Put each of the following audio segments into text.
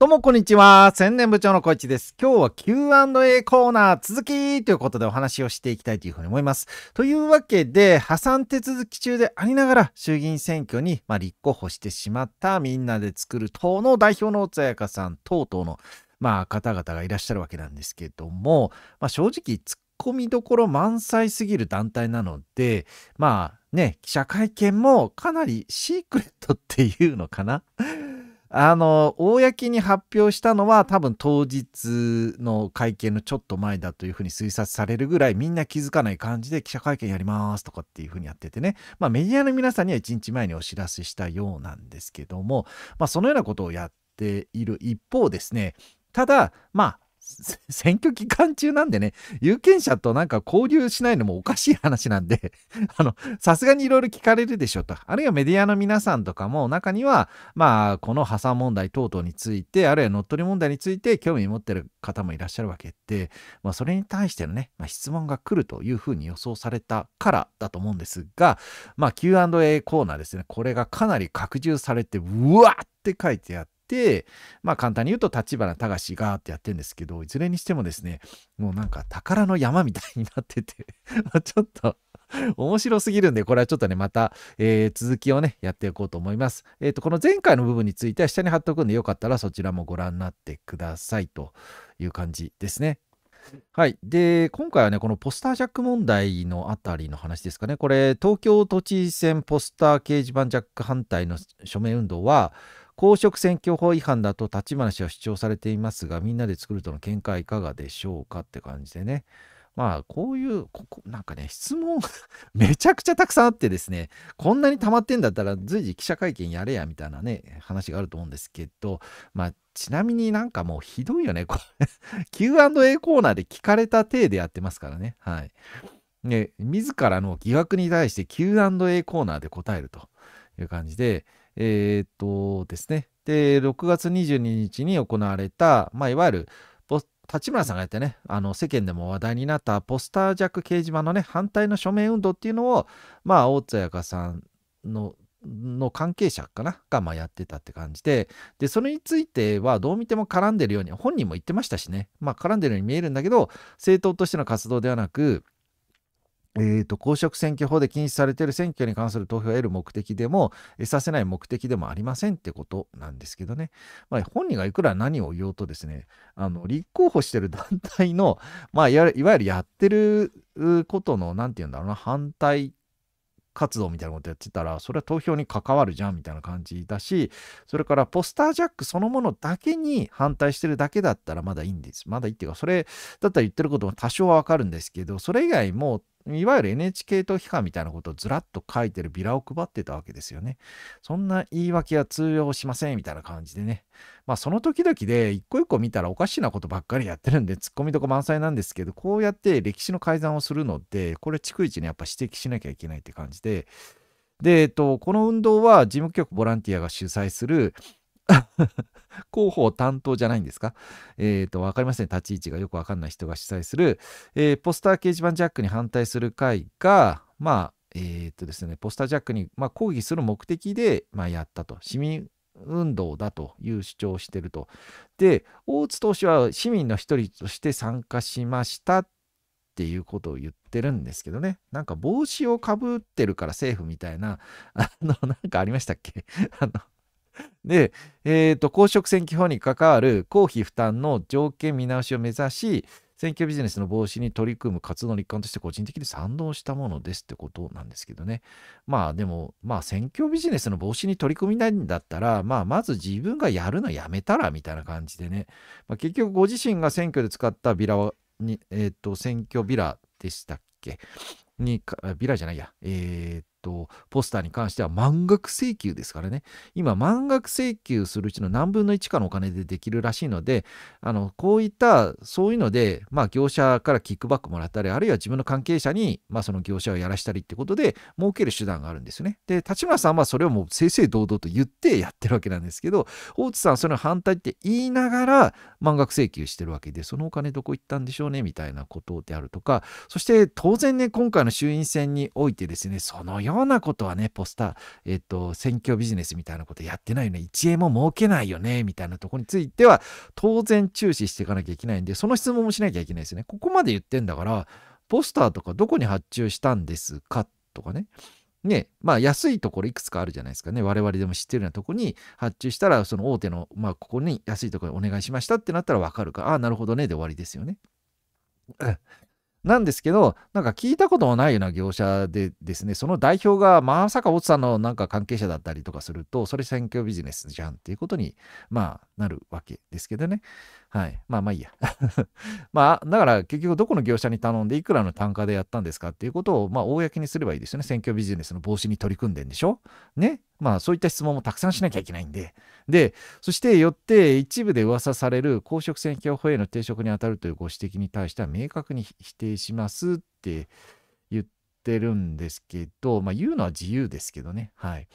どうもこんにちは。宣伝部長の小市です。今日は Q&A コーナー続きということでお話をしていきたいというふうに思います。というわけで、破産手続き中でありながら衆議院選挙に、まあ、立候補してしまったみんなで作る党の代表の大津彩香さん等々の、まあ、方々がいらっしゃるわけなんですけども、まあ、正直突っ込みどころ満載すぎる団体なので、まあね、記者会見もかなりシークレットっていうのかなあの、公に発表したのは多分当日の会見のちょっと前だというふうに推察されるぐらいみんな気づかない感じで記者会見やりますとかっていうふうにやっててね、まあメディアの皆さんには1日前にお知らせしたようなんですけども、まあそのようなことをやっている一方ですね、ただ、まあ 選挙期間中なんでね、有権者となんか交流しないのもおかしい話なんで あの、さすがにいろいろ聞かれるでしょと。あるいはメディアの皆さんとかも、中には、まあ、この破産問題等々について、あるいは乗っ取り問題について興味持ってる方もいらっしゃるわけで、まあ、それに対してのね、まあ、質問が来るというふうに予想されたからだと思うんですが、まあ、Q&A コーナーですね、これがかなり拡充されて、うわーって書いてあって、て、まあ簡単に言うと立花隆がってやってるんですけど、いずれにしてもですね、もうなんか宝の山みたいになってて ちょっと面白すぎるんで、これはちょっとね、また、えー、続きをね、やっていこうと思います。えっ、ー、と、この前回の部分については下に貼っておくんで、よかったらそちらもご覧になってくださいという感じですね。はい。で、今回はね、このポスタージャック問題のあたりの話ですかね。これ、東京都知事選ポスター掲示板ジャック反対の署名運動は、公職選挙法違反だと立ち話は主張されていますがみんなで作るとの見解いかがでしょうかって感じでねまあこういうここなんかね質問 めちゃくちゃたくさんあってですねこんなに溜まってんだったら随時記者会見やれやみたいなね話があると思うんですけどまあちなみになんかもうひどいよねこれ Q&A コーナーで聞かれた体でやってますからねはいね自らの疑惑に対して Q&A コーナーで答えるという感じでえー、っとですね、で、6月22日に行われた、まあ、いわゆる、立村さんがやってね、あの世間でも話題になったポスター弱掲示板のね、反対の署名運動っていうのを、まあ、大津彩香さんのの関係者かながまあやってたって感じで、で、それについてはどう見ても絡んでるように、本人も言ってましたしね、まあ絡んでるように見えるんだけど、政党としての活動ではなく、えーと、公職選挙法で禁止されている選挙に関する投票を得る目的でも得させない目的でもありませんってことなんですけどね、まあ、本人がいくら何を言おうとですねあの立候補してる団体の、まあ、いわゆるやってることの何て言うんだろうな反対活動みたいなことやってたらそれは投票に関わるじゃんみたいな感じだしそれからポスタージャックそのものだけに反対してるだけだったらまだいいんですまだいいっていうかそれだったら言ってることも多少はわかるんですけどそれ以外もいわゆる NHK 党批判みたいなことをずらっと書いてるビラを配ってたわけですよね。そんな言い訳は通用しませんみたいな感じでね。まあその時々で一個一個見たらおかしなことばっかりやってるんでツッコミとか満載なんですけど、こうやって歴史の改ざんをするので、これ逐一にやっぱ指摘しなきゃいけないって感じで、で、えっと、この運動は事務局ボランティアが主催する 広報担当じゃないんですかえっ、ー、と、わかりません、ね。立ち位置がよくわかんない人が主催する、えー、ポスター掲示板ジャックに反対する会が、まあ、えっ、ー、とですね、ポスタージャックに、まあ、抗議する目的で、まあ、やったと。市民運動だという主張をしてると。で、大津投手は市民の一人として参加しましたっていうことを言ってるんですけどね。なんか帽子をかぶってるから政府みたいな、あの、なんかありましたっけ あの、で、えーと、公職選挙法に関わる公費負担の条件見直しを目指し、選挙ビジネスの防止に取り組む活動の一環として個人的に賛同したものですってことなんですけどね。まあでも、まあ選挙ビジネスの防止に取り組みないんだったら、まあまず自分がやるのやめたらみたいな感じでね。まあ、結局ご自身が選挙で使ったビラに、えっ、ー、と、選挙ビラでしたっけに、ビラじゃないや、えっ、ー、と、ポスターに関しては満額請求ですからね。今、満額請求するうちの何分の1かのお金でできるらしいので、あの、こういった、そういうので、まあ、業者からキックバックもらったり、あるいは自分の関係者に、まあ、その業者をやらしたりってことで、儲ける手段があるんですよね。で、立村さんはそれをもう正々堂々と言ってやってるわけなんですけど、大津さんはそれは反対って言いながら、満額請求してるわけで、そのお金どこ行ったんでしょうね、みたいなことであるとか、そして、当然ね、今回の衆院選においてですね、そのよ妙なことはね、ポスター、えっ、ー、と、選挙ビジネスみたいなことやってないよね。1円も儲けないよね、みたいなとこについては、当然注視していかなきゃいけないんで、その質問もしなきゃいけないですね。ここまで言ってんだから、ポスターとかどこに発注したんですかとかね。ね、まあ安いところいくつかあるじゃないですかね。我々でも知ってるようなとこに発注したら、その大手の、まあここに安いところにお願いしましたってなったらわかるか。ああ、なるほどね。で終わりですよね。なんですけど、なんか聞いたこともないような業者でですね、その代表がまさか大津さんのなんか関係者だったりとかすると、それ選挙ビジネスじゃんっていうことに、まあ、なるわけですけどね。はい。まあまあいいや。まあ、だから結局どこの業者に頼んでいくらの単価でやったんですかっていうことを、まあ、公にすればいいですよね。選挙ビジネスの防止に取り組んでんでしょね。まあ、そういった質問もたくさんしなきゃいけないんで。で、そしてよって一部で噂される公職選挙法への抵触に当たるというご指摘に対しては明確に否定しますって言ってるんですけど、まあ、言うのは自由ですけどね。はい。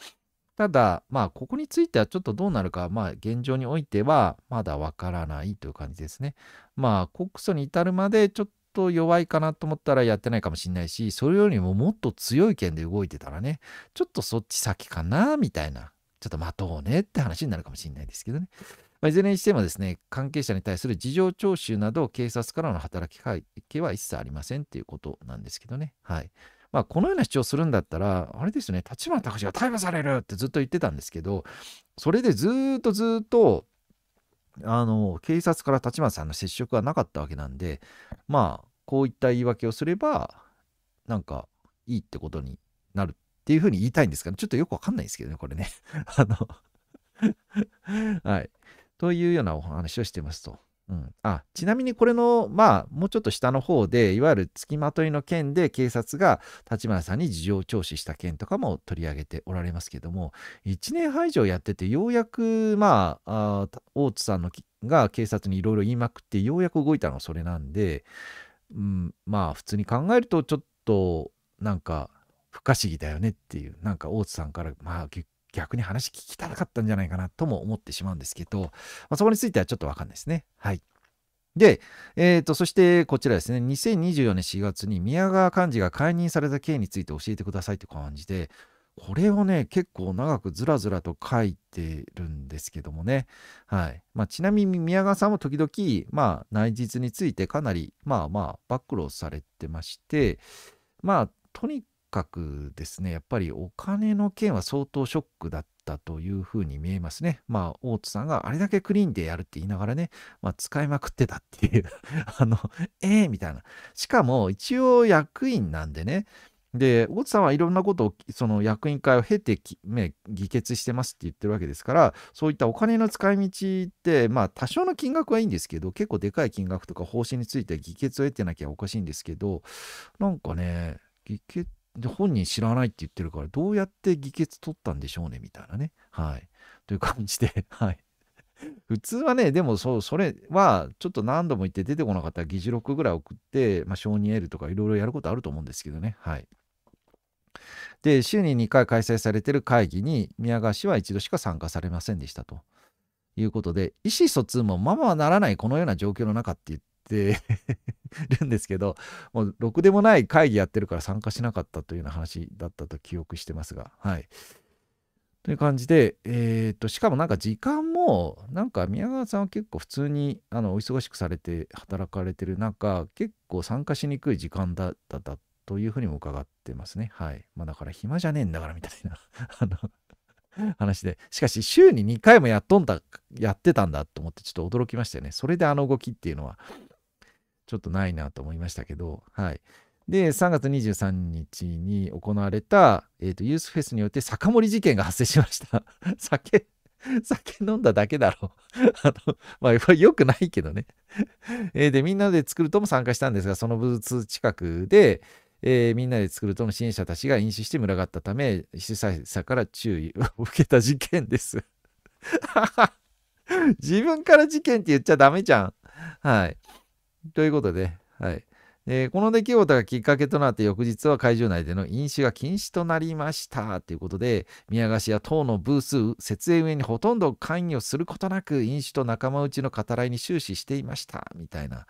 ただ、まあ、ここについてはちょっとどうなるか、まあ、現状においては、まだわからないという感じですね。まあ、告訴に至るまで、ちょっと弱いかなと思ったらやってないかもしれないし、それよりももっと強い剣で動いてたらね、ちょっとそっち先かな、みたいな、ちょっと待とうねって話になるかもしれないですけどね。まあ、いずれにしてもですね、関係者に対する事情聴取など、警察からの働きかけは一切ありませんっていうことなんですけどね。はい。まあ、このような主張するんだったら、あれですね、立花隆が逮捕されるってずっと言ってたんですけど、それでずっとずっと、あの、警察から立花さんの接触がなかったわけなんで、まあ、こういった言い訳をすれば、なんか、いいってことになるっていうふうに言いたいんですけど、ちょっとよくわかんないですけどね、これね。あのはい。というようなお話をしてますと。うん、あちなみにこれの、まあ、もうちょっと下の方で、いわゆる付きまといの件で警察が立花さんに事情聴取した件とかも取り上げておられますけども、1年半以上やってて、ようやく、まあ、あ大津さんのが警察にいろいろ言いまくって、ようやく動いたのそれなんで、うん、まあ、普通に考えると、ちょっと、なんか、不可思議だよねっていう、なんか大津さんから、まあ、結逆に話聞きたかったんじゃないかなとも思ってしまうんですけど、まあ、そこについてはちょっとわかんないですね。はい。で、えっ、ー、と、そしてこちらですね、2024年4月に宮川幹事が解任された経緯について教えてくださいって感じで、これをね、結構長くずらずらと書いてるんですけどもね。はい。まあ、ちなみに宮川さんも時々、まあ、内実についてかなり、まあまあ、暴露されてまして、まあ、とにかですね、やっぱりお金の件は相当ショックだったというふうに見えますね。まあ、大津さんがあれだけクリーンでやるって言いながらね、まあ、使いまくってたっていう あの、ええー、みたいな。しかも、一応役員なんでね、で、大津さんはいろんなことを、その役員会を経てき、ね、議決してますって言ってるわけですから、そういったお金の使い道って、まあ多少の金額はいいんですけど、結構でかい金額とか方針について議決を得てなきゃおかしいんですけど、なんかね、議決で、本人知らないって言ってるから、どうやって議決取ったんでしょうね、みたいなね。はい。という感じで、はい。普通はね、でもそう、それは、ちょっと何度も言って出てこなかったら議事録ぐらい送って、まあ、承認得るとかいろいろやることあると思うんですけどね。はい。で、週に2回開催されてる会議に、宮川氏は一度しか参加されませんでしたと。いうことで、意思疎通もままならないこのような状況の中って言っ るんですけど、もうろくでもない会議やってるから参加しなかったというような話だったと記憶してますが、はい。という感じで、えっ、と、しかもなんか時間も、なんか宮川さんは結構普通にあのお忙しくされて働かれてる中、結構参加しにくい時間だったというふうにも伺ってますね。はい。まあだから暇じゃねえんだからみたいな あの 話で。しかし週に2回もやっとんだ、やってたんだと思ってちょっと驚きましたよね。それであの動きっていうのはちょっとないなと思いましたけど、はい。で、3月23日に行われた、えっ、ー、と、ユースフェスによって酒盛り事件が発生しました。酒、酒飲んだだけだろう あの、まあ、よ良くないけどねえで、みんなで作るとも参加したんですが、そのブーツ近くで、えー、みんなで作るとの支援者たちが飲酒して群がったため、主催者から注意を受けた事件です 自分から事件って言っちゃダメじゃん。はい。ということで、はい。えー、この出来事がきっかけとなって翌日は会場内での飲酒が禁止となりましたということで宮菓子は等のブース設営上にほとんど関与することなく飲酒と仲間内の語らいに終始していましたみたいな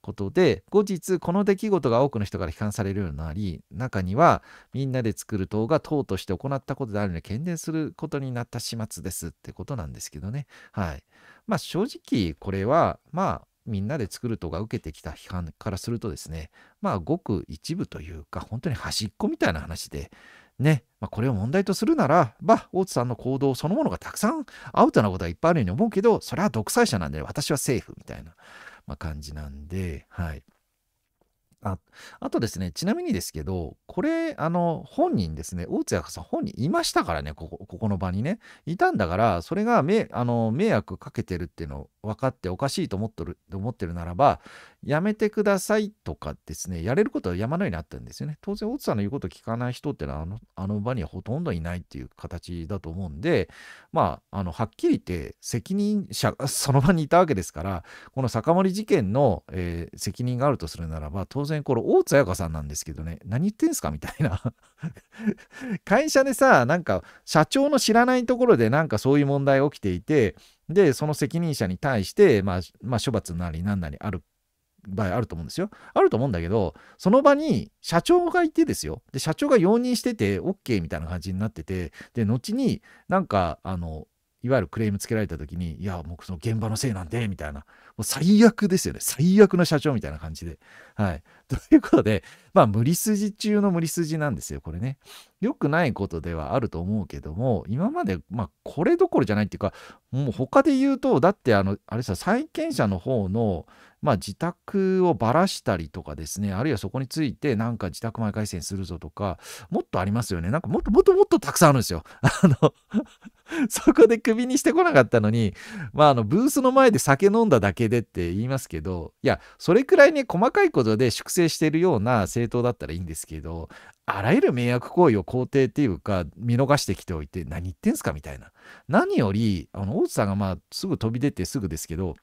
ことで後日この出来事が多くの人から批判されるようになり中にはみんなで作る党が党として行ったことであるので喧伝することになった始末ですってことなんですけどねはいまあ正直これはまあみんなで作るとが受けてきた批判からするとですね、まあ、ごく一部というか、本当に端っこみたいな話で、ね、まあ、これを問題とするならば、大津さんの行動そのものがたくさんアウトなことはいっぱいあるように思うけど、それは独裁者なんで、私は政府みたいな、まあ、感じなんで、はい。ああとですね、ちなみにですけど、これ、あの、本人ですね、大津役さん本人いましたからね、ここ、ここの場にね。いたんだから、それがめ、あの、迷惑かけてるっていうのを分かっておかしいと思ってる、思ってるならば、やめてくださいとかですね、やれることは山のようにあったんですよね。当然、大津さんの言うことを聞かない人ってのは、あの、あの場にはほとんどいないっていう形だと思うんで、まあ、あの、はっきり言って、責任者が その場にいたわけですから、この酒盛り事件の、えー、責任があるとするならば、当然、最頃、大津彩香さんなんですけどね、何言ってんすかみたいな 会社でさ、なんか、社長の知らないところで、なんかそういう問題起きていて、で、その責任者に対して、まあ、まあ、処罰なりなんなりある場合あると思うんですよ。あると思うんだけど、その場に社長がいてですよ。で、社長が容認してて、OK みたいな感じになってて、で、後になんか、あの、いわゆるクレームつけられた時に、いや、僕その現場のせいなんで、みたいな。もう最悪ですよね。最悪の社長みたいな感じで。はい。ということで、まあ、無理筋中の無理筋なんですよ、これね。良くないことではあると思うけども、今まで、まあ、これどころじゃないっていうか、もう他で言うと、だって、あの、あれさ、債権者の方の、まあ、自宅をばらしたりとかですね、あるいはそこについて、なんか自宅前回線するぞとか、もっとありますよね。なんかもっともっともっとたくさんあるんですよ。あのそこでクビにしてこなかったのに、まあ、あの、ブースの前で酒飲んだだけでって言いますけど、いや、それくらいね、細かいことで粛清成しているような政党だったらいいんですけどあらゆる迷惑行為を肯定っていうか見逃してきておいて何言ってんすかみたいな何よりあの大津さんがまあすぐ飛び出てすぐですけど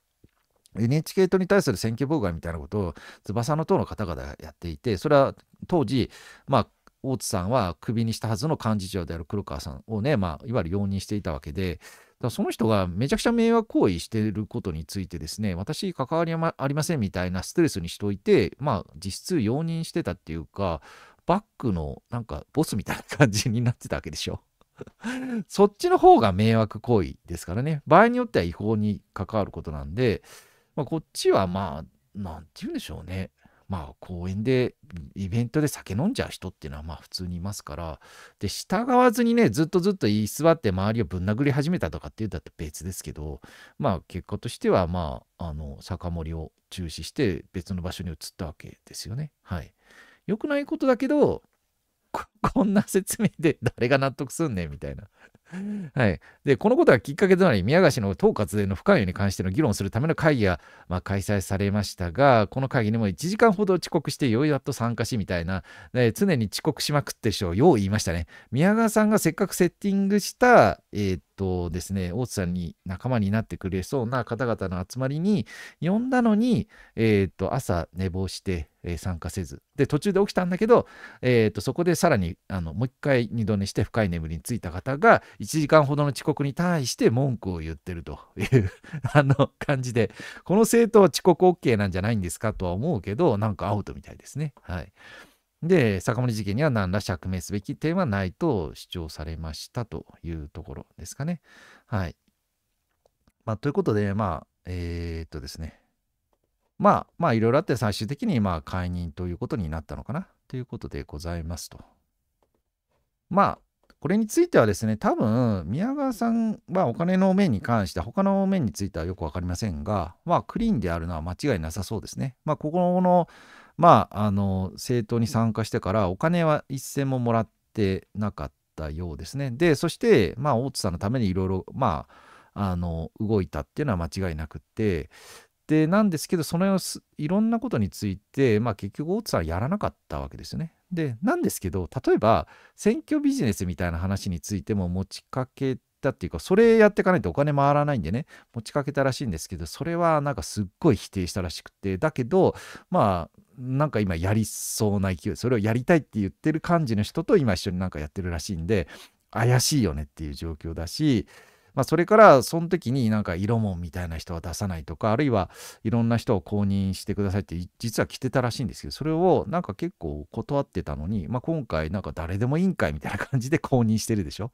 NHK 党に対する選挙妨害みたいなことを翼の党の方々がやっていてそれは当時まあ大津さんはクビにしたはずの幹事長である黒川さんをね、まあ、いわゆる容認していたわけでだその人がめちゃくちゃ迷惑行為していることについてですね、私関わりありませんみたいなストレスにしておいて、まあ実質容認してたっていうか、バックのなんかボスみたいな感じになってたわけでしょ。そっちの方が迷惑行為ですからね。場合によっては違法に関わることなんで、まあ、こっちはまあ、なんて言うんでしょうね。まあ公園でイベントで酒飲んじゃう人っていうのはまあ普通にいますからで従わずにねずっとずっと居座って周りをぶん殴り始めたとかっていうだって別ですけどまあ結果としてはまああの酒盛りを中止して別の場所に移ったわけですよね。はい、良くないことだけど こんな説明で誰が納得すんねんみたいなはい、でこのことがきっかけとなり宮川氏の統括への不関与に関しての議論するための会議が、まあ、開催されましたがこの会議にも1時間ほど遅刻してようやっと参加しみたいな、え常に遅刻しまくってしょうよう言いましたね宮川さんがせっかくセッティングした、えー、とですね、大津さんに仲間になってくれそうな方々の集まりに呼んだのに、えー、っと、朝寝坊して、えー、参加せず。で、途中で起きたんだけど、えー、っと、そこでさらに、あの、もう一回二度寝して深い眠りについた方が、1時間ほどの遅刻に対して文句を言ってるという あの、感じで、この生徒は遅刻 OK なんじゃないんですかとは思うけど、なんかアウトみたいですね。はい。で、坂森事件には何ら釈明すべき点はないと主張されましたというところですかね。はい。まあ、ということで、まあ、えー、っとですね。まあ、まあ、いろいろあって最終的に、まあ、解任ということになったのかなということでございますと。まあ、これについてはですね、多分、宮川さんはお金の面に関して、他の面についてはよくわかりませんが、まあ、クリーンであるのは間違いなさそうですね。まあ、ここの、まあ、あの政党に参加してからお金は一銭ももらってなかったようですね。でそして、まあ、大津さんのためにいろいろまああの動いたっていうのは間違いなくってでなんですけどそのいろんなことについて、まあ、結局大津さんはやらなかったわけですよね。でなんですけど例えば選挙ビジネスみたいな話についても持ちかけたっていうかそれやっていかないとお金回らないんでね持ちかけたらしいんですけどそれはなんかすっごい否定したらしくてだけどまあなんか今やりそうな勢いそれをやりたいって言ってる感じの人と今一緒になんかやってるらしいんで怪しいよねっていう状況だし、まあ、それからその時になんか色もんみたいな人は出さないとかあるいはいろんな人を公認してくださいって実は来てたらしいんですけどそれをなんか結構断ってたのに、まあ、今回なんか誰でも委員会みたいな感じで公認してるでしょっ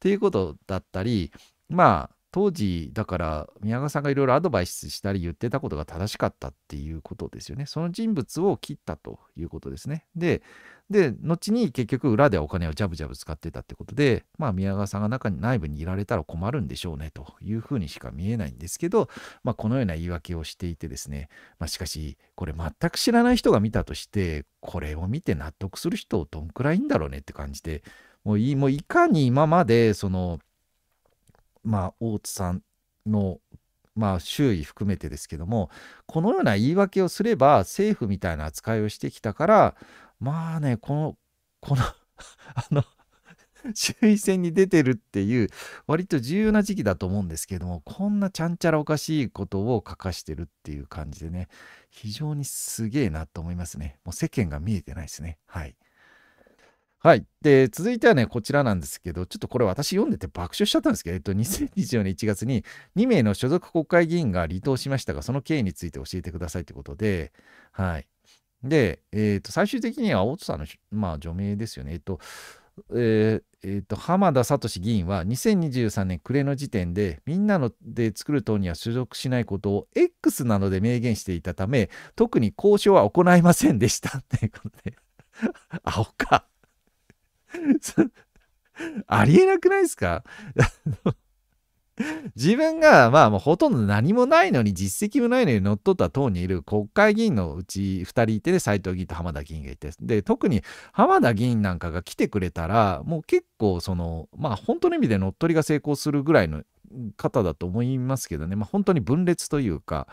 ていうことだったりまあ当時だから宮川さんがいろいろアドバイスしたり言ってたことが正しかったっていうことですよね。その人物を切ったということですね。で、で後に結局裏でお金をジャブジャブ使ってたってことで、まあ、宮川さんが中に内部にいられたら困るんでしょうねというふうにしか見えないんですけど、まあ、このような言い訳をしていてですね、まあ、しかしこれ全く知らない人が見たとしてこれを見て納得する人どんくらいいんだろうねって感じでもういもういかに今までそのまあ、大津さんの、まあ、周囲含めてですけどもこのような言い訳をすれば政府みたいな扱いをしてきたからまあねこのこの あの周囲選に出てるっていう割と重要な時期だと思うんですけどもこんなちゃんちゃらおかしいことを書かしてるっていう感じでね非常にすげえなと思いますねもう世間が見えてないですねはい。はい。で、続いてはね、こちらなんですけど、ちょっとこれ私読んでて爆笑しちゃったんですけど、えっと、2024年1月に2名の所属国会議員が離党しましたが、その経緯について教えてくださいということで、はい。で、えっ、ー、と、最終的には青津さんの、まあ、除名ですよね。えっと、えーえーと、浜田聡議員は2023年暮れの時点でみんなので作る党には所属しないことを X などで明言していたため特に交渉は行いませんでしたということで 青か ありえなくないですか 自分がまあもうほとんど何もないのに実績もないのに乗っ取った党にいる国会議員のうち2人いてで、ね、斎藤議員と浜田議員がいてで特に浜田議員なんかが来てくれたらもう結構そのまあ本当の意味で乗っ取りが成功するぐらいの方だと思いますけどね、まあ、本当に分裂というか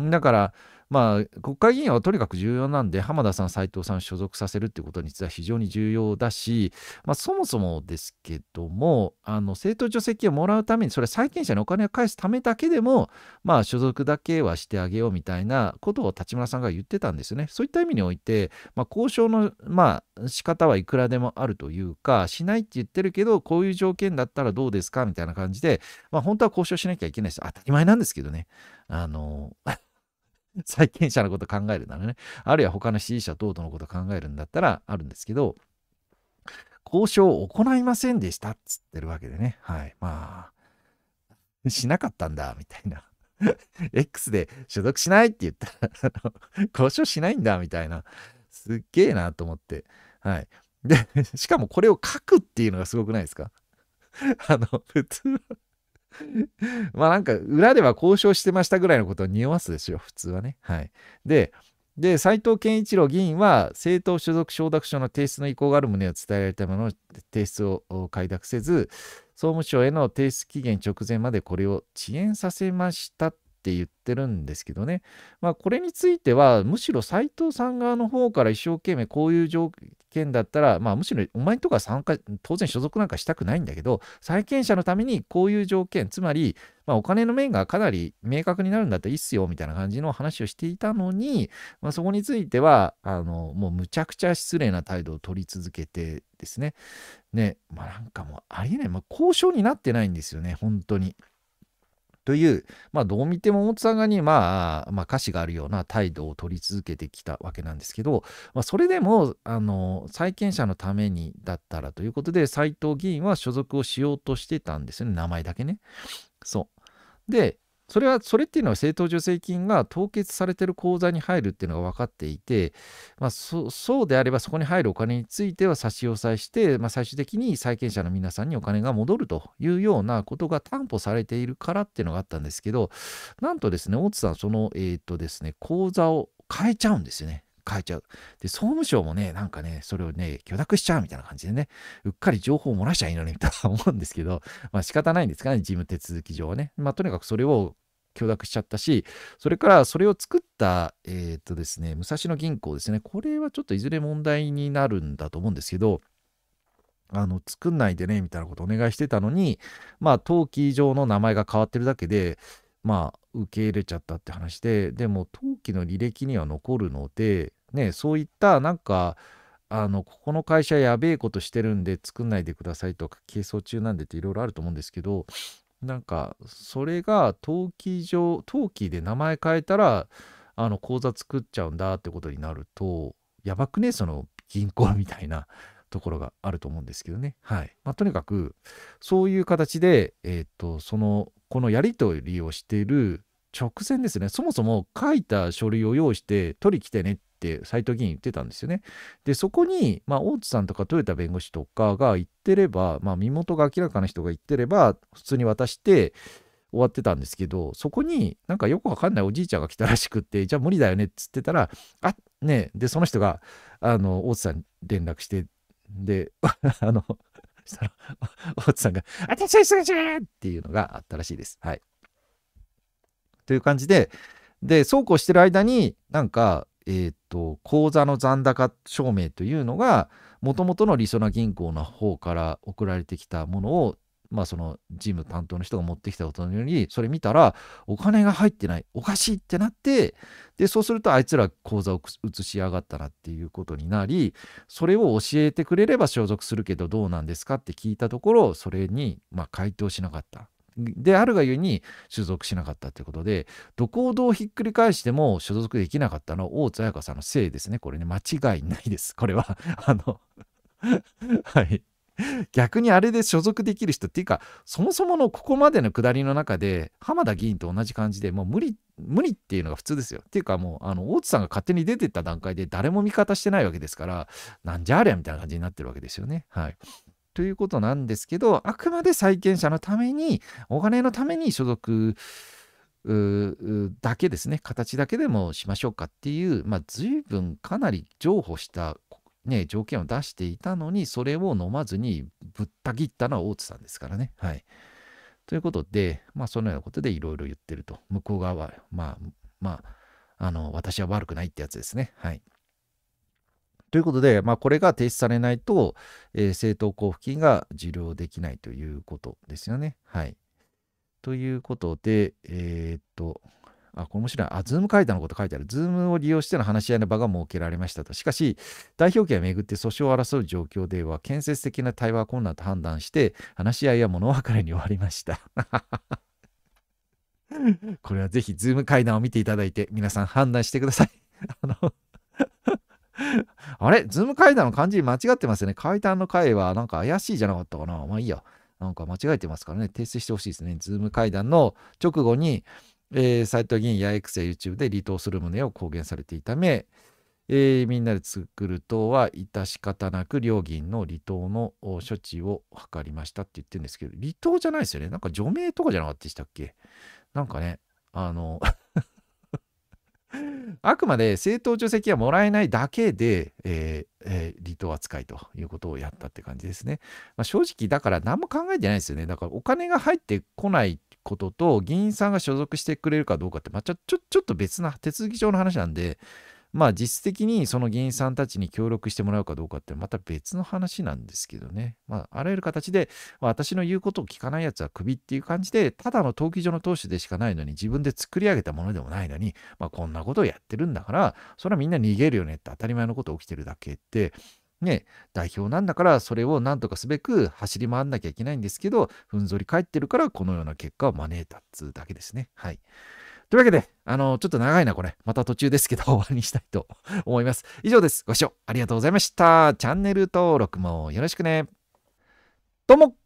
だからまあ、国会議員はとにかく重要なんで、浜田さん、斉藤さん所属させるっていうことについては非常に重要だし、まあ、そもそもですけども、あの政党助成金をもらうために、それ債権者にお金を返すためだけでも、まあ、所属だけはしてあげようみたいなことを立村さんが言ってたんですよね。そういった意味において、まあ、交渉の、まあ、仕方はいくらでもあるというか、しないって言ってるけど、こういう条件だったらどうですかみたいな感じで、まあ、本当は交渉しなきゃいけないです。当たり前なんですけどね。あの債 権者のこと考えるならね、あるいは他の支持者等々のこと考えるんだったらあるんですけど、交渉を行いませんでしたっつってるわけでね、はい、まあ、しなかったんだ、みたいな。X で所属しないって言ったら交渉しないんだ、みたいな。すっげえなと思って。はい。で、しかもこれを書くっていうのがすごくないですか あの、普通 まあなんか裏では交渉してましたぐらいのことを匂わすですよ、普通はね。はい。で、で、斉藤健一郎議員は政党所属承諾書の提出の意向がある旨を伝えられたものの提出を快諾せず、総務省への提出期限直前までこれを遅延させましたって言ってるんですけどね、まあ、これについてはむしろ斎藤さん側の方から一生懸命こういう条件だったら、まあ、むしろお前とか参加当然所属なんかしたくないんだけど債権者のためにこういう条件つまり、まあ、お金の面がかなり明確になるんだったらいいっすよみたいな感じの話をしていたのに、まあ、そこについてはあのもうむちゃくちゃ失礼な態度を取り続けてですねねまあなんかもうありえない、まあ、交渉になってないんですよね本当に。という、まあ、どう見ても大津さんがに、まあ、まあ、歌詞があるような態度を取り続けてきたわけなんですけど、まあ、それでも、あの、債権者のためにだったらということで、斎藤議員は所属をしようとしてたんですよね、名前だけね。そう。で、それはそれっていうのは政党助成金が凍結されてる口座に入るっていうのが分かっていて、まあ、そうであればそこに入るお金については差し押さえして、まあ、最終的に債権者の皆さんにお金が戻るというようなことが担保されているからっていうのがあったんですけどなんとですね大津さんそのえー、っとですね口座を変えちゃうんですよね。変えちゃう。で、総務省もね、なんかね、それをね、許諾しちゃうみたいな感じでね、うっかり情報を漏らしちゃいいのにいな思うんですけど、まあ仕方ないんですかね、事務手続き上はね。まあとにかくそれを許諾しちゃったし、それからそれを作った、えっ、とですね、武蔵野銀行ですね、これはちょっといずれ問題になるんだと思うんですけど、あの、作んないでね、みたいなことお願いしてたのに、まあ、登記上の名前が変わってるだけで、まあ、受け入れちゃったって話で、でも、登記の履歴には残るので、ね、そういったなんか、あの、ここの会社やべえことしてるんで作んないでくださいとか、係争中なんでっていろいろあると思うんですけど、なんかそれが登記上登記で名前変えたらあの口座作っちゃうんだってことになるとやばくねその銀行みたいな ところがあると思うんですけどね。はい。まあ、とにかくそういう形で、えっ、ー、とそのこのやり取りをしている直前ですねそもそも書いた書類を用意して取り来てねっって斎藤議員言ってたんですよね。でそこに、まあ、大津さんとか豊田弁護士とかが言ってれば、まあ、身元が明らかな人が言ってれば普通に渡して終わってたんですけどそこになんかよくわかんないおじいちゃんが来たらしくってじゃあ無理だよねっつってたらあねでその人があの大津さんに連絡してで あのしたら大津さんが「私は忙ゃい!」っていうのがあったらしいです。はい、という感じででそうこうしてる間になんかえーと、口座の残高証明というのがもともとのりそな銀行の方から送られてきたものを、まあ、その事務担当の人が持ってきたことによりそれ見たらお金が入ってないおかしいってなってでそうするとあいつら口座を移しやがったなっていうことになりそれを教えてくれれば所属するけどどうなんですかって聞いたところそれにま回答しなかった。であるがゆえに所属しなかったということで、どこをどうひっくり返しても所属できなかったの大津彩香さんのせいですね。これね、間違いないです。これは あの はい。逆にあれで所属できる人っていうかそもそものここまでの下りの中で浜田議員と同じ感じでもう無理無理っていうのが普通ですよっていうかもうあの大津さんが勝手に出てった段階で誰も味方してないわけですからなんじゃありゃみたいな感じになってるわけですよねはいということなんですけど、あくまで債権者のために、お金のために所属だけですね、形だけでもしましょうかっていう、まあ、随分かなり譲歩した、ね、条件を出していたのに、それを飲まずにぶった切ったのは大津さんですからね。はい。ということで、まあ、そのようなことでいろいろ言ってると。向こう側は、まあ、まあ、あの、私は悪くないってやつですね。はい。ということで、まあ、これが提出されないと、えー、政党交付金が受領できないということですよね。はい。ということで、えー、っと、あ、これ面白い。あ、ズーム会談のこと書いてある。ズームを利用しての話し合いの場が設けられましたと。しかし、代表権をめぐって訴訟を争う状況では、建設的な対話は困難と判断して、話し合いは物別れに終わりました。これはぜひ、ズーム会談を見ていただいて、皆さん判断してください。あれズーム階段の漢字間違ってますよね。階段の階はなんか怪しいじゃなかったかな。まあいいや。なんか間違えてますからね。訂正してほしいですね。ズーム会談の直後に、えー、斉藤議員やクセ YouTube で離党する旨を公言されていたため、えー、みんなで作る党は致し方なく両議員の離党の処置を図りましたって言ってるんですけど、離党じゃないですよね。なんか除名とかじゃなかったでしたっけなんかね、あの あくまで政党助成金はもらえないだけで、えーえー、離党扱いということをやったって感じですね。まあ、正直、だから何も考えてないですよね。だからお金が入ってこないことと、議員さんが所属してくれるかどうかって、まあ、ちょちょっと別な手続き上の話なんで、まあ実質的にその議員さんたちに協力してもらうかどうかってまた別の話なんですけどね。まああらゆる形で、まあ、私の言うことを聞かないやつはクビっていう感じで、ただの登記上の投手でしかないのに自分で作り上げたものでもないのに、まあこんなことをやってるんだから、それはみんな逃げるよねって当たり前のこと起きてるだけって、ね、代表なんだからそれをなんとかすべく走り回んなきゃいけないんですけど、ふんぞり返ってるからこのような結果を招いたっつうだけですね。はい。というわけで、あの、ちょっと長いな、これ。また途中ですけど、終わりにしたいと思います。以上です。ご視聴ありがとうございました。チャンネル登録もよろしくね。どうも